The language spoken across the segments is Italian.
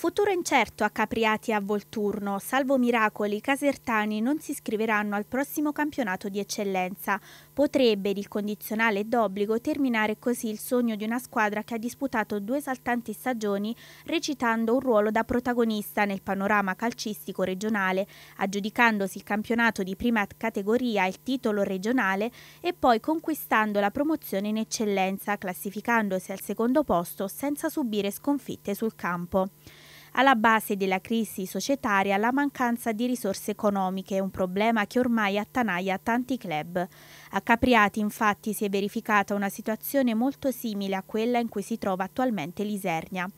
Futuro incerto a Capriati e a Volturno, salvo miracoli, i casertani non si iscriveranno al prossimo campionato di eccellenza. Potrebbe, il condizionale d'obbligo, terminare così il sogno di una squadra che ha disputato due saltanti stagioni recitando un ruolo da protagonista nel panorama calcistico regionale, aggiudicandosi il campionato di prima categoria e il titolo regionale e poi conquistando la promozione in eccellenza, classificandosi al secondo posto senza subire sconfitte sul campo. Alla base della crisi societaria la mancanza di risorse economiche, un problema che ormai attanaia tanti club. A Capriati infatti si è verificata una situazione molto simile a quella in cui si trova attualmente l'Isernia.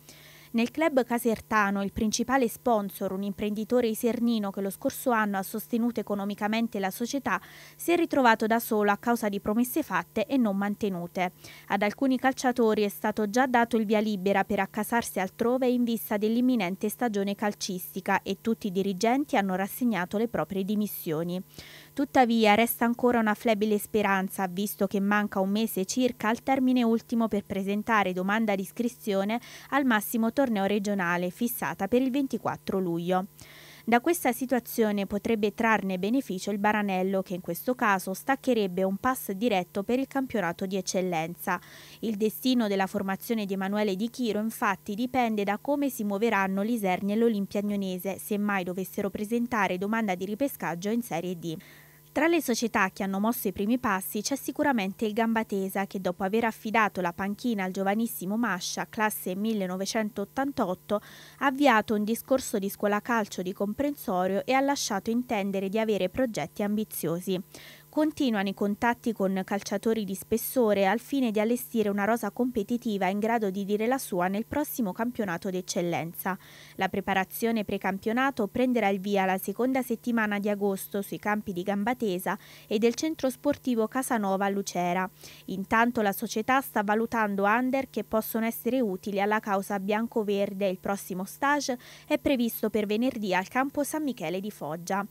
Nel club casertano, il principale sponsor, un imprenditore isernino che lo scorso anno ha sostenuto economicamente la società, si è ritrovato da solo a causa di promesse fatte e non mantenute. Ad alcuni calciatori è stato già dato il via libera per accasarsi altrove in vista dell'imminente stagione calcistica e tutti i dirigenti hanno rassegnato le proprie dimissioni. Tuttavia resta ancora una flebile speranza, visto che manca un mese circa al termine ultimo per presentare domanda di iscrizione al massimo torneo regionale, fissata per il 24 luglio. Da questa situazione potrebbe trarne beneficio il Baranello che in questo caso staccherebbe un pass diretto per il campionato di eccellenza. Il destino della formazione di Emanuele Di Chiro infatti dipende da come si muoveranno l'Iserni e l'Olimpia Agnonese se mai dovessero presentare domanda di ripescaggio in Serie D. Tra le società che hanno mosso i primi passi c'è sicuramente il Gambatesa che dopo aver affidato la panchina al giovanissimo Mascia, classe 1988, ha avviato un discorso di scuola calcio di comprensorio e ha lasciato intendere di avere progetti ambiziosi. Continuano i contatti con calciatori di spessore al fine di allestire una rosa competitiva in grado di dire la sua nel prossimo campionato d'eccellenza. La preparazione precampionato prenderà il via la seconda settimana di agosto sui campi di Gambatesa e del centro sportivo Casanova a Lucera. Intanto la società sta valutando under che possono essere utili alla causa bianco-verde. Il prossimo stage è previsto per venerdì al campo San Michele di Foggia.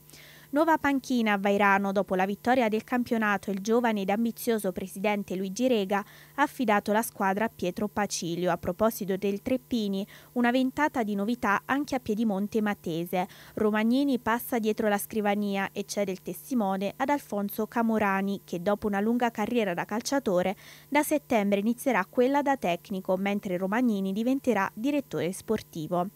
Nuova panchina a Vairano dopo la vittoria del campionato il giovane ed ambizioso presidente Luigi Rega ha affidato la squadra a Pietro Pacilio. A proposito del Treppini, una ventata di novità anche a Piedimonte Matese. Romagnini passa dietro la scrivania e cede il testimone ad Alfonso Camorani che dopo una lunga carriera da calciatore da settembre inizierà quella da tecnico mentre Romagnini diventerà direttore sportivo.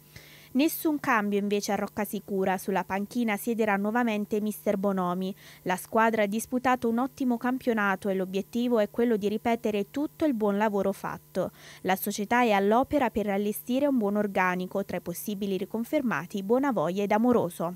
Nessun cambio invece a Roccasicura, sulla panchina siederà nuovamente mister Bonomi. La squadra ha disputato un ottimo campionato e l'obiettivo è quello di ripetere tutto il buon lavoro fatto. La società è all'opera per allestire un buon organico, tra i possibili riconfermati Bonavoglia ed Amoroso.